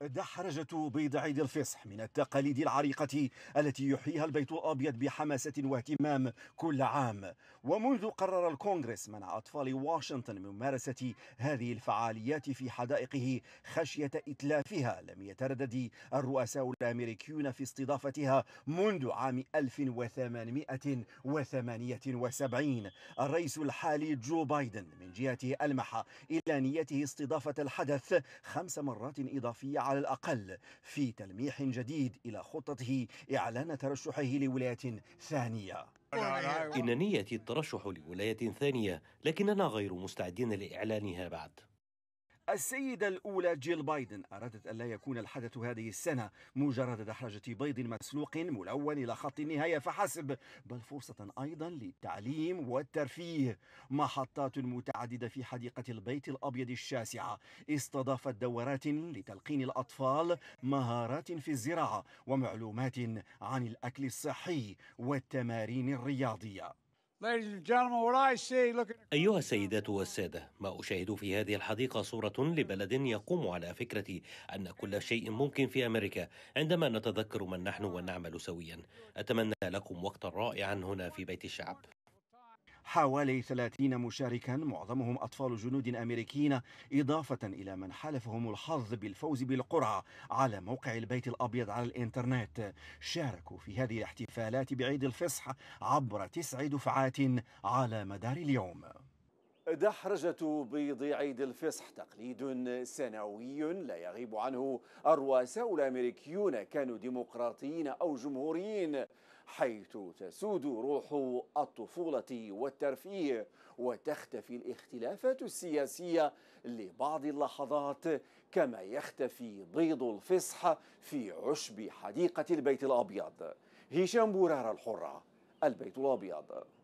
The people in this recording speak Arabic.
دحرجة بيض عيد الفصح من التقاليد العريقة التي يحييها البيت الأبيض بحماسة واهتمام كل عام ومنذ قرر الكونغرس منع أطفال واشنطن من ممارسة هذه الفعاليات في حدائقه خشية إتلافها لم يتردد الرؤساء الأمريكيون في استضافتها منذ عام 1878 الرئيس الحالي جو بايدن من جهته ألمح إلى نيته استضافة الحدث خمس مرات إضافية على الأقل في تلميح جديد إلى خطته إعلان ترشحه لولاية ثانية إن نيتي الترشح لولاية ثانية لكننا غير مستعدين لإعلانها بعد السيدة الأولى جيل بايدن أرادت ألا يكون الحدث هذه السنة مجرد دحرجة بيض مسلوق ملون إلى خط النهاية فحسب بل فرصة أيضا للتعليم والترفيه محطات متعددة في حديقة البيت الأبيض الشاسعة استضافت دورات لتلقين الأطفال مهارات في الزراعة ومعلومات عن الأكل الصحي والتمارين الرياضية أيها السيدات والسادة، ما أشاهد في هذه الحديقة صورة لبلد يقوم على فكرة أن كل شيء ممكن في أمريكا عندما نتذكر من نحن ونعمل سويا. أتمنى لكم وقتا رائعا هنا في بيت الشعب. حوالي 30 مشاركا معظمهم أطفال جنود أمريكيين إضافة إلى من حالفهم الحظ بالفوز بالقرعة على موقع البيت الأبيض على الإنترنت شاركوا في هذه الاحتفالات بعيد الفصح عبر تسع دفعات على مدار اليوم دحرجة بيض عيد الفصح تقليد سنوي لا يغيب عنه الرؤساء الأمريكيون كانوا ديمقراطيين أو جمهوريين حيث تسود روح الطفولة والترفيه وتختفي الاختلافات السياسية لبعض اللحظات كما يختفي بيض الفصح في عشب حديقة البيت الأبيض هشام بورار الحرة البيت الأبيض